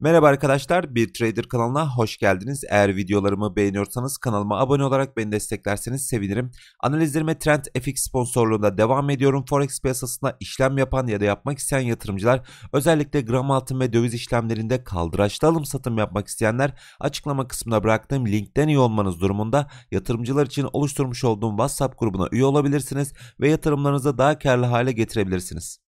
Merhaba arkadaşlar, bir Trader kanalına hoş geldiniz. Eğer videolarımı beğeniyorsanız kanalıma abone olarak beni desteklerseniz sevinirim. Analizlerime Trend FX sponsorluğunda devam ediyorum. Forex piyasasında işlem yapan ya da yapmak isteyen yatırımcılar, özellikle gram altın ve döviz işlemlerinde kaldıraçlı alım satım yapmak isteyenler açıklama kısmına bıraktığım linkten üye olmanız durumunda yatırımcılar için oluşturmuş olduğum WhatsApp grubuna üye olabilirsiniz ve yatırımlarınızı daha karlı hale getirebilirsiniz.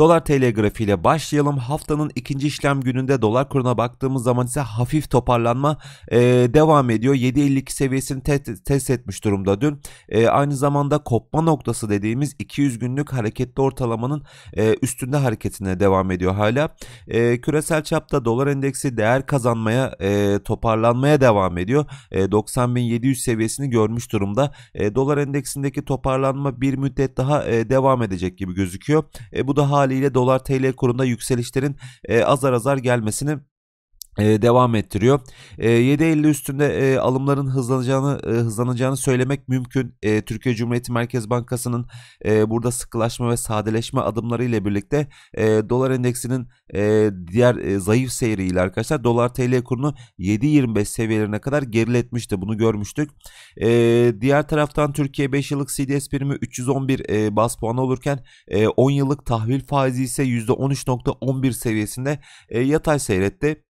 Dolar TL grafiğiyle başlayalım. Haftanın ikinci işlem gününde dolar kuruna baktığımız zaman ise hafif toparlanma e, devam ediyor. 7.52 seviyesini te- test etmiş durumda dün. E, aynı zamanda kopma noktası dediğimiz 200 günlük hareketli ortalamanın e, üstünde hareketine devam ediyor hala. E, küresel çapta dolar endeksi değer kazanmaya e, toparlanmaya devam ediyor. E, 90.700 seviyesini görmüş durumda. E, dolar endeksindeki toparlanma bir müddet daha e, devam edecek gibi gözüküyor. E, bu da hala haliyle dolar TL kurunda yükselişlerin e, azar azar gelmesini e, devam ettiriyor. E, 7.50 üstünde e, alımların hızlanacağını e, hızlanacağını söylemek mümkün. E, Türkiye Cumhuriyeti Merkez Bankası'nın e, burada sıkılaşma ve sadeleşme adımları ile birlikte e, dolar endeksinin e, diğer e, zayıf seyriyle arkadaşlar dolar TL kurunu 7.25 seviyelerine kadar geriletmişti. Bunu görmüştük. E, diğer taraftan Türkiye 5 yıllık CDS primi 311 e, bas puanı olurken e, 10 yıllık tahvil faizi ise %13.11 seviyesinde e, yatay seyretti.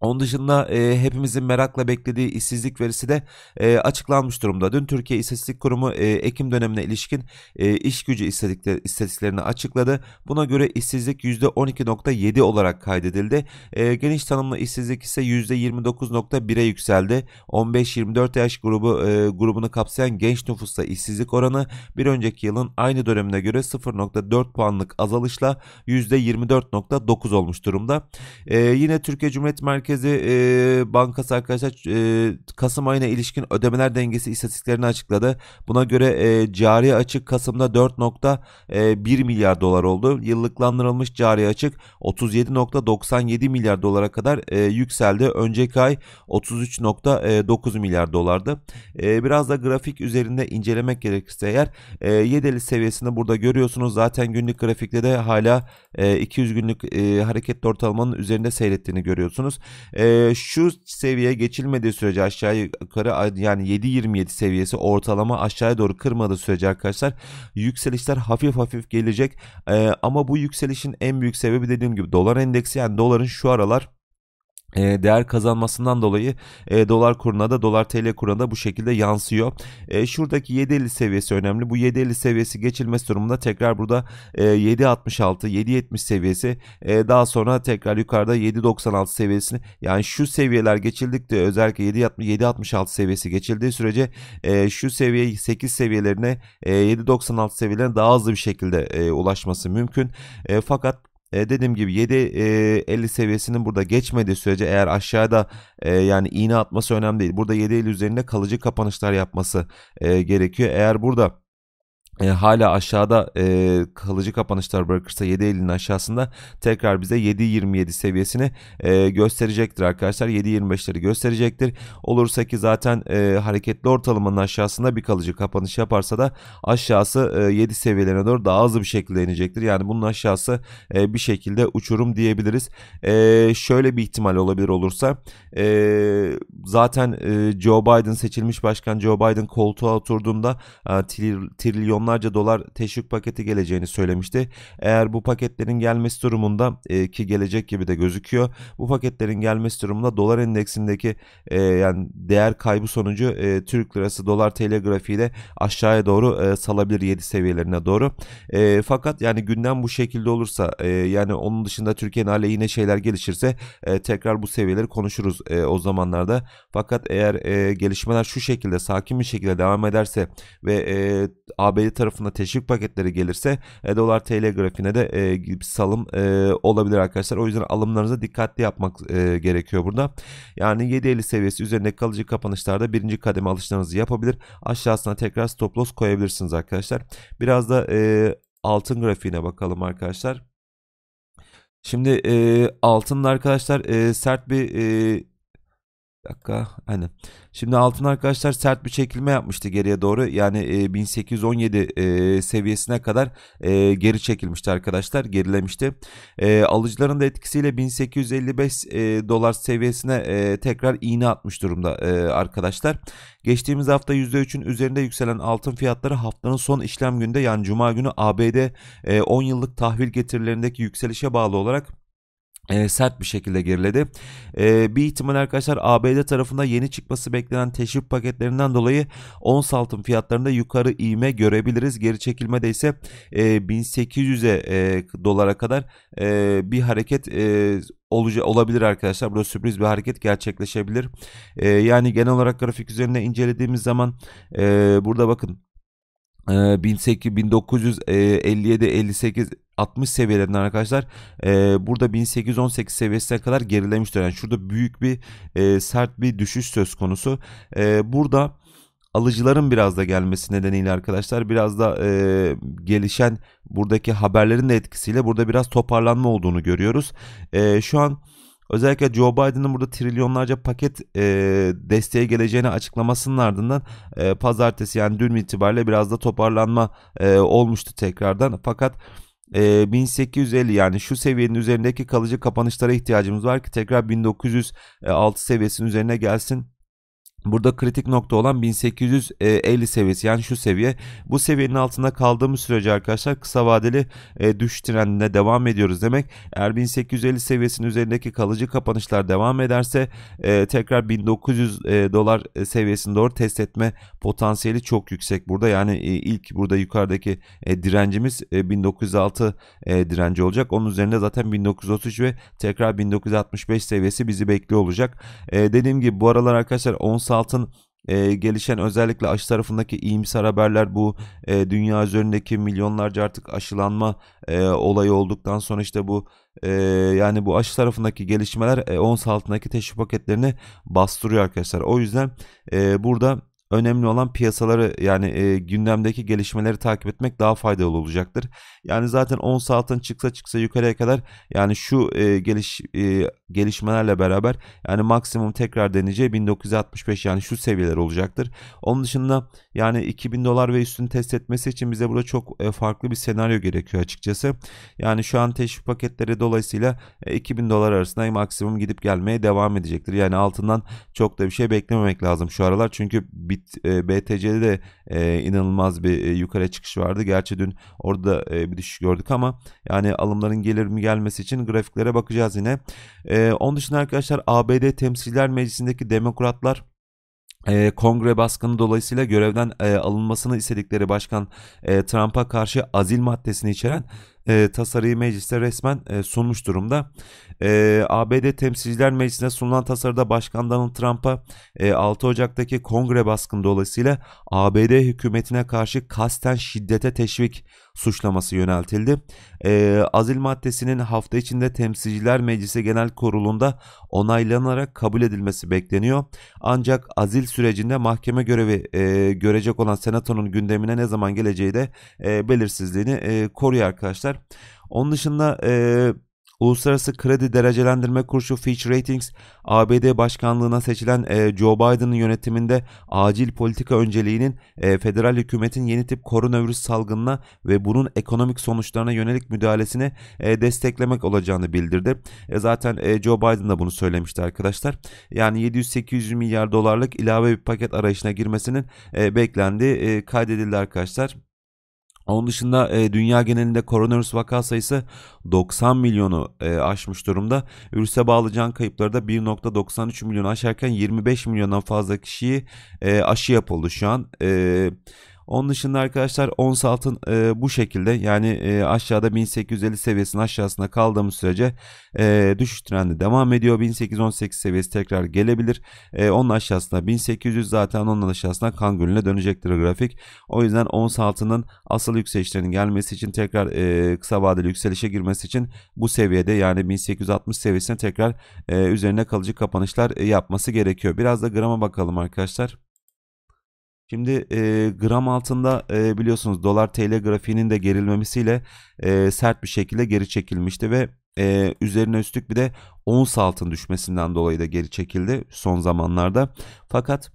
Onun dışında e, hepimizin merakla beklediği işsizlik verisi de e, açıklanmış durumda. Dün Türkiye İstatistik Kurumu e, Ekim dönemine ilişkin e, iş gücü istatistiklerini açıkladı. Buna göre işsizlik %12.7 olarak kaydedildi. E, geniş tanımlı işsizlik ise %29.1'e yükseldi. 15-24 yaş grubu e, grubunu kapsayan genç nüfusta işsizlik oranı bir önceki yılın aynı dönemine göre 0.4 puanlık azalışla %24.9 olmuş durumda. E, yine Türkiye Cumhuriyet Merkezi Merkezi e, Bankası arkadaşlar e, Kasım ayına ilişkin ödemeler dengesi istatistiklerini açıkladı. Buna göre e, cari açık Kasım'da 4.1 milyar dolar oldu. Yıllıklandırılmış cari açık 37.97 milyar dolara kadar e, yükseldi. Önceki ay 33.9 milyar dolardı. E, biraz da grafik üzerinde incelemek gerekirse eğer e, yedeli seviyesini burada görüyorsunuz. Zaten günlük grafikte de hala e, 200 günlük e, hareketli ortalamanın üzerinde seyrettiğini görüyorsunuz e, şu seviye geçilmediği sürece aşağı yukarı yani 7.27 seviyesi ortalama aşağıya doğru kırmadığı sürece arkadaşlar yükselişler hafif hafif gelecek. E, ama bu yükselişin en büyük sebebi dediğim gibi dolar endeksi yani doların şu aralar ee, değer kazanmasından dolayı e, dolar kuruna da dolar TL kuruna da bu şekilde yansıyor. E, şuradaki 7.50 seviyesi önemli. Bu 7.50 seviyesi geçilmesi durumunda tekrar burada e, 7.66, 7.70 seviyesi e, daha sonra tekrar yukarıda 7.96 seviyesini yani şu seviyeler geçildikçe özellikle 7.66 seviyesi geçildiği sürece e, şu seviye 8 seviyelerine e, 7.96 seviyelerine daha hızlı bir şekilde e, ulaşması mümkün. E, fakat e, dediğim gibi 7.50 e, seviyesinin burada geçmediği sürece eğer aşağıda e, yani iğne atması önemli değil. Burada 7.50 üzerinde kalıcı kapanışlar yapması e, gerekiyor. Eğer burada e, hala aşağıda e, kalıcı kapanışlar bırakırsa 7.50'nin aşağısında tekrar bize 7.27 seviyesini e, gösterecektir arkadaşlar. 7.25'leri gösterecektir. Olursa ki zaten e, hareketli ortalamanın aşağısında bir kalıcı kapanış yaparsa da aşağısı e, 7 seviyelerine doğru daha hızlı bir şekilde inecektir. Yani bunun aşağısı e, bir şekilde uçurum diyebiliriz. E, şöyle bir ihtimal olabilir olursa e, zaten e, Joe Biden seçilmiş başkan Joe Biden koltuğa oturduğunda e, trilyon milyonlarca dolar teşvik paketi geleceğini söylemişti. Eğer bu paketlerin gelmesi durumunda e, ki gelecek gibi de gözüküyor. Bu paketlerin gelmesi durumunda dolar endeksindeki e, yani değer kaybı sonucu e, Türk lirası dolar TL grafiği de aşağıya doğru e, salabilir 7 seviyelerine doğru. E, fakat yani gündem bu şekilde olursa e, yani onun dışında Türkiye'nin aleyhine şeyler gelişirse e, tekrar bu seviyeleri konuşuruz e, o zamanlarda. Fakat eğer e, gelişmeler şu şekilde sakin bir şekilde devam ederse ve e, ABD tarafında teşvik paketleri gelirse e, dolar TL grafiğine de e, salım e, olabilir arkadaşlar. O yüzden alımlarınıza dikkatli yapmak e, gerekiyor burada. Yani 7.50 seviyesi üzerinde kalıcı kapanışlarda birinci kademe alışlarınızı yapabilir. Aşağısına tekrar stop loss koyabilirsiniz arkadaşlar. Biraz da e, altın grafiğine bakalım arkadaşlar. Şimdi e, altında arkadaşlar e, sert bir e, dakika aynen. Şimdi altın arkadaşlar sert bir çekilme yapmıştı geriye doğru. Yani e, 1817 e, seviyesine kadar e, geri çekilmişti arkadaşlar. Gerilemişti. E, alıcıların da etkisiyle 1855 e, dolar seviyesine e, tekrar iğne atmış durumda e, arkadaşlar. Geçtiğimiz hafta %3'ün üzerinde yükselen altın fiyatları haftanın son işlem günde yani cuma günü ABD e, 10 yıllık tahvil getirilerindeki yükselişe bağlı olarak e, sert bir şekilde geriledi. E, bir ihtimal arkadaşlar ABD tarafında yeni çıkması beklenen teşvik paketlerinden dolayı ons altın fiyatlarında yukarı iğme görebiliriz. Geri çekilmede ise e, 1800'e e, dolara kadar e, bir hareket e, olabilir arkadaşlar. Burada sürpriz bir hareket gerçekleşebilir. E, yani genel olarak grafik üzerinde incelediğimiz zaman e, burada bakın e, 18, 1957 58 60 seviyelerinden arkadaşlar e, burada 1818 seviyesine kadar gerilemiştir. Yani şurada büyük bir e, sert bir düşüş söz konusu. E, burada alıcıların biraz da gelmesi nedeniyle arkadaşlar biraz da e, gelişen buradaki haberlerin de etkisiyle burada biraz toparlanma olduğunu görüyoruz. E, şu an Özellikle Joe Biden'ın burada trilyonlarca paket e, desteğe geleceğini açıklamasının ardından e, pazartesi yani dün itibariyle biraz da toparlanma e, olmuştu tekrardan. Fakat e, 1850 yani şu seviyenin üzerindeki kalıcı kapanışlara ihtiyacımız var ki tekrar 1906 seviyesinin üzerine gelsin Burada kritik nokta olan 1850 seviyesi yani şu seviye. Bu seviyenin altında kaldığımız sürece arkadaşlar kısa vadeli e, düşüş trendine devam ediyoruz demek. Eğer 1850 seviyesinin üzerindeki kalıcı kapanışlar devam ederse e, tekrar 1900 e, dolar seviyesini doğru test etme potansiyeli çok yüksek burada. Yani ilk burada yukarıdaki direncimiz 1906 direnci olacak. Onun üzerinde zaten 1933 ve tekrar 1965 seviyesi bizi bekliyor olacak. E, dediğim gibi bu aralar arkadaşlar 10 saat Salt'ın e, gelişen özellikle aşı tarafındaki iyimser haberler bu e, dünya üzerindeki milyonlarca artık aşılanma e, olayı olduktan sonra işte bu e, yani bu aşı tarafındaki gelişmeler e, ons altındaki teşvik paketlerini bastırıyor arkadaşlar. O yüzden e, burada Önemli olan piyasaları yani e, gündemdeki gelişmeleri takip etmek daha faydalı olacaktır. Yani zaten 10 altın çıksa çıksa yukarıya kadar yani şu e, geliş e, gelişmelerle beraber yani maksimum tekrar deneyeceği 1965 yani şu seviyeler olacaktır. Onun dışında yani 2000 dolar ve üstünü test etmesi için bize burada çok e, farklı bir senaryo gerekiyor açıkçası. Yani şu an teşvik paketleri dolayısıyla e, 2000 dolar arasında maksimum gidip gelmeye devam edecektir. Yani altından çok da bir şey beklememek lazım şu aralar çünkü Bit, e, BTC'de de e, inanılmaz bir e, yukarı çıkış vardı. Gerçi dün orada e, bir düşüş gördük ama yani alımların gelir mi gelmesi için grafiklere bakacağız yine. E, onun dışında arkadaşlar ABD Temsilciler Meclisi'ndeki demokratlar e, kongre baskını dolayısıyla görevden e, alınmasını istedikleri başkan e, Trump'a karşı azil maddesini içeren e, tasarıyı mecliste resmen e, sunmuş durumda. E, ABD Temsilciler Meclisi'ne sunulan tasarıda Başkan Donald Trump'a e, 6 Ocak'taki kongre baskını dolayısıyla ABD hükümetine karşı kasten şiddete teşvik suçlaması yöneltildi. E, azil maddesinin hafta içinde Temsilciler Meclisi Genel Kurulu'nda onaylanarak kabul edilmesi bekleniyor. Ancak azil sürecinde mahkeme görevi e, görecek olan senatonun gündemine ne zaman geleceği de e, belirsizliğini e, koruyor arkadaşlar var. Onun dışında e, Uluslararası Kredi Derecelendirme Kurşu Fitch Ratings, ABD Başkanlığına seçilen e, Joe Biden'ın yönetiminde acil politika önceliğinin e, federal hükümetin yeni tip koronavirüs salgınına ve bunun ekonomik sonuçlarına yönelik müdahalesini e, desteklemek olacağını bildirdi. E, zaten e, Joe Biden da bunu söylemişti arkadaşlar. Yani 700-800 milyar dolarlık ilave bir paket arayışına girmesinin e, beklendiği e, kaydedildi arkadaşlar. Onun dışında e, dünya genelinde koronavirüs vaka sayısı 90 milyonu e, aşmış durumda. Virüse bağlı can kayıpları da 1.93 milyonu aşarken 25 milyondan fazla kişiyi e, aşı yapıldı şu an. E, onun dışında arkadaşlar ons altın e, bu şekilde yani e, aşağıda 1850 seviyesinin aşağısına kaldığımız sürece e, düşüş trendi devam ediyor. 1818 seviyesi tekrar gelebilir. E, onun aşağısına 1800 zaten onun aşağısına kan gölüne dönecektir grafik. O yüzden ons altının asıl yükselişlerinin gelmesi için tekrar e, kısa vadeli yükselişe girmesi için bu seviyede yani 1860 seviyesine tekrar e, üzerine kalıcı kapanışlar e, yapması gerekiyor. Biraz da grama bakalım arkadaşlar. Şimdi e, gram altında e, biliyorsunuz dolar TL grafiğinin de gerilmemesiyle e, sert bir şekilde geri çekilmişti ve e, üzerine üstlük bir de ons altın düşmesinden dolayı da geri çekildi son zamanlarda. Fakat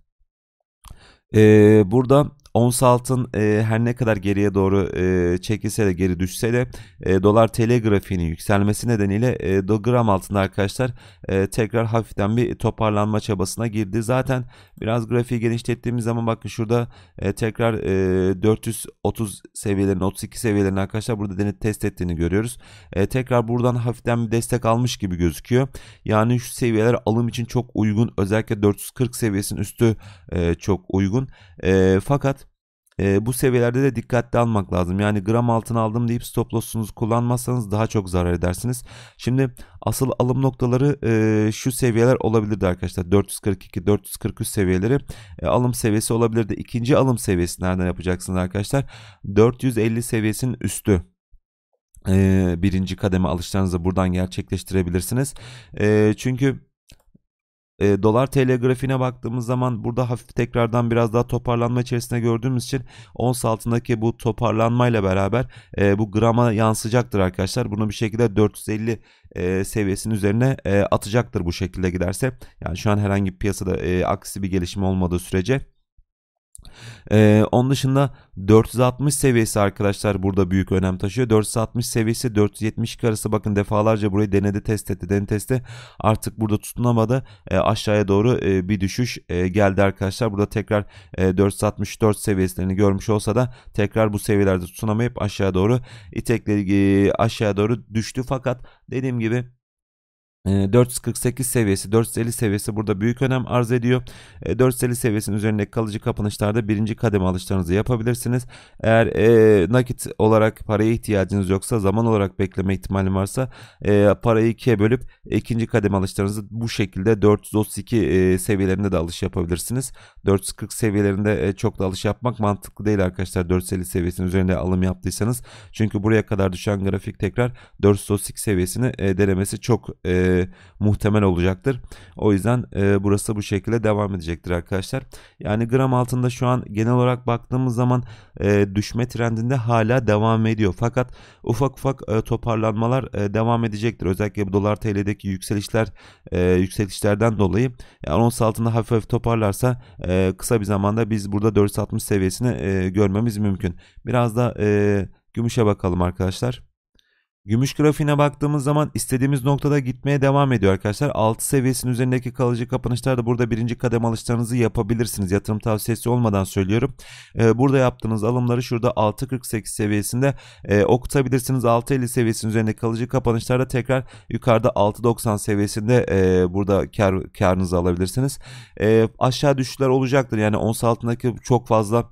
e, burada Ons altın e, her ne kadar geriye doğru e, çekilse de geri düşse de e, dolar TL grafiğinin yükselmesi nedeniyle e, do gram altında arkadaşlar e, tekrar hafiften bir toparlanma çabasına girdi. Zaten biraz grafiği genişlettiğimiz zaman bakın şurada e, tekrar e, 430 seviyelerin 32 seviyelerin arkadaşlar burada denet test ettiğini görüyoruz. E, tekrar buradan hafiften bir destek almış gibi gözüküyor. Yani şu seviyeler alım için çok uygun özellikle 440 seviyesinin üstü e, çok uygun. E, fakat e, bu seviyelerde de dikkatli almak lazım. Yani gram altın aldım deyip stop loss'unuzu kullanmazsanız daha çok zarar edersiniz. Şimdi asıl alım noktaları e, şu seviyeler olabilirdi arkadaşlar. 442-443 seviyeleri e, alım seviyesi olabilirdi. İkinci alım seviyesi nereden yapacaksınız arkadaşlar? 450 seviyesinin üstü e, birinci kademe alışlarınızı buradan gerçekleştirebilirsiniz. E, çünkü e, dolar TL grafiğine baktığımız zaman burada hafif tekrardan biraz daha toparlanma içerisinde gördüğümüz için ons altındaki bu toparlanmayla beraber e, bu grama yansıyacaktır arkadaşlar. Bunu bir şekilde 450 e, seviyesinin üzerine e, atacaktır bu şekilde giderse. Yani şu an herhangi bir piyasada e, aksi bir gelişme olmadığı sürece ee, onun dışında 460 seviyesi arkadaşlar burada büyük önem taşıyor. 460 seviyesi 470 arası bakın defalarca burayı denedi test etti denedi testi artık burada tutunamadı. E, aşağıya doğru e, bir düşüş e, geldi arkadaşlar. Burada tekrar e, 464 seviyelerini görmüş olsa da tekrar bu seviyelerde tutunamayıp aşağı doğru itekledi e, aşağı doğru düştü fakat dediğim gibi 448 ee, seviyesi 450 seviyesi burada büyük önem arz ediyor. 450 ee, seviyesinin üzerindeki kalıcı kapanışlarda birinci kademe alışlarınızı yapabilirsiniz. Eğer e, nakit olarak paraya ihtiyacınız yoksa zaman olarak bekleme ihtimali varsa e, parayı ikiye bölüp ikinci kademe alışlarınızı bu şekilde 432 e, seviyelerinde de alış yapabilirsiniz. 440 seviyelerinde e, çok da alış yapmak mantıklı değil arkadaşlar 450 seviyesinin üzerinde alım yaptıysanız. Çünkü buraya kadar düşen grafik tekrar 432 seviyesini e, denemesi çok e, e, muhtemel olacaktır. O yüzden e, burası bu şekilde devam edecektir arkadaşlar. Yani gram altında şu an genel olarak baktığımız zaman e, düşme trendinde hala devam ediyor. Fakat ufak ufak e, toparlanmalar e, devam edecektir. Özellikle bu dolar TL'deki yükselişler e, yükselişlerden dolayı yani ons altında hafif hafif toparlarsa e, kısa bir zamanda biz burada 460 seviyesini e, görmemiz mümkün. Biraz da e, gümüşe bakalım arkadaşlar. Gümüş grafiğine baktığımız zaman istediğimiz noktada gitmeye devam ediyor arkadaşlar. 6 seviyesinin üzerindeki kalıcı kapanışlar da burada birinci kadem alışlarınızı yapabilirsiniz. Yatırım tavsiyesi olmadan söylüyorum. Ee, burada yaptığınız alımları şurada 6.48 seviyesinde e, okutabilirsiniz. 6.50 seviyesinin üzerindeki kalıcı kapanışlarda tekrar yukarıda 6.90 seviyesinde e, burada kar, karınızı alabilirsiniz. E, aşağı düşüşler olacaktır. Yani ons altındaki çok fazla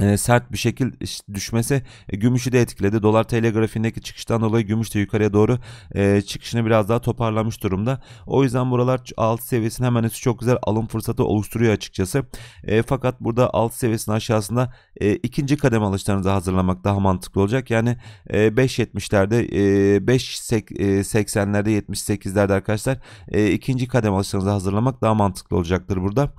e, sert bir şekil düşmesi e, gümüşü de etkiledi. Dolar TL grafiğindeki çıkıştan dolayı gümüş de yukarıya doğru e, çıkışını biraz daha toparlamış durumda. O yüzden buralar alt seviyesinin hemen üstü çok güzel alım fırsatı oluşturuyor açıkçası. Fakat burada alt seviyesinin aşağısında ikinci kademe alışlarınızı hazırlamak daha mantıklı olacak. Yani 5.70'lerde 5.80'lerde 78'lerde arkadaşlar ikinci kademe alışlarınızı hazırlamak daha mantıklı olacaktır burada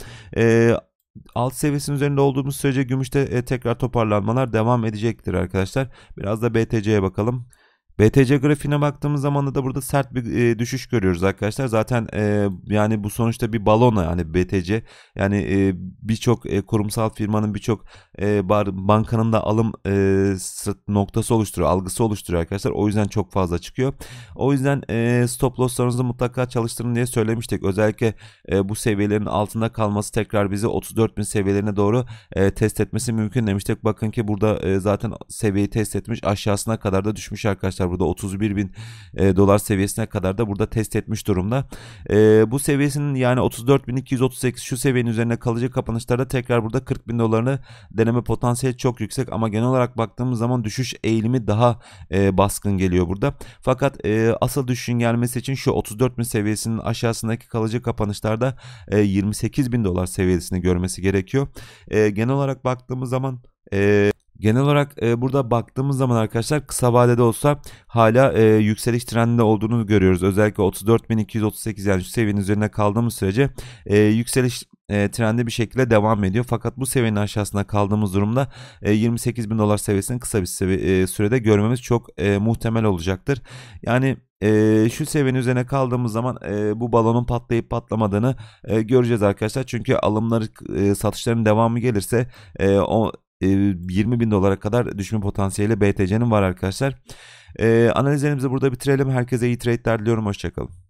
alt seviyesinin üzerinde olduğumuz sürece gümüşte e, tekrar toparlanmalar devam edecektir arkadaşlar. Biraz da BTC'ye bakalım. BTC grafiğine baktığımız zaman da burada sert bir e, düşüş görüyoruz arkadaşlar. Zaten e, yani bu sonuçta bir balona yani BTC yani e, birçok e, kurumsal firmanın birçok e, bankanın da alım e, noktası oluşturuyor, algısı oluşturuyor arkadaşlar. O yüzden çok fazla çıkıyor. O yüzden e, stop losslarınızı mutlaka çalıştırın diye söylemiştik. Özellikle e, bu seviyelerin altında kalması tekrar bizi 34.000 seviyelerine doğru e, test etmesi mümkün demiştik. Bakın ki burada e, zaten seviyeyi test etmiş aşağısına kadar da düşmüş arkadaşlar burada 31 bin e, dolar seviyesine kadar da burada test etmiş durumda. E, bu seviyesinin yani 34.238 şu seviyenin üzerine kalıcı kapanışlarda tekrar burada 40 bin dolarını deneme potansiyeli çok yüksek ama genel olarak baktığımız zaman düşüş eğilimi daha e, baskın geliyor burada. Fakat e, asıl düşüşün gelmesi için şu 34 bin seviyesinin aşağısındaki kalıcı kapanışlarda e, 28 bin dolar seviyesini görmesi gerekiyor. E, genel olarak baktığımız zaman e, Genel olarak e, burada baktığımız zaman arkadaşlar kısa vadede olsa hala e, yükseliş trendinde olduğunu görüyoruz. Özellikle 34.238 yani şu seviyenin üzerine kaldığımız sürece e, yükseliş e, trendi bir şekilde devam ediyor. Fakat bu seviyenin aşağısına kaldığımız durumda e, 28 dolar seviyesini kısa bir sevi- e, sürede görmemiz çok e, muhtemel olacaktır. Yani e, şu seviyenin üzerine kaldığımız zaman e, bu balonun patlayıp patlamadığını e, göreceğiz arkadaşlar. Çünkü alımları e, satışların devamı gelirse e, o 20 ee, bin dolara kadar düşme potansiyeli BTC'nin var arkadaşlar. Ee, analizlerimizi burada bitirelim. Herkese iyi trade'ler diliyorum. Hoşçakalın.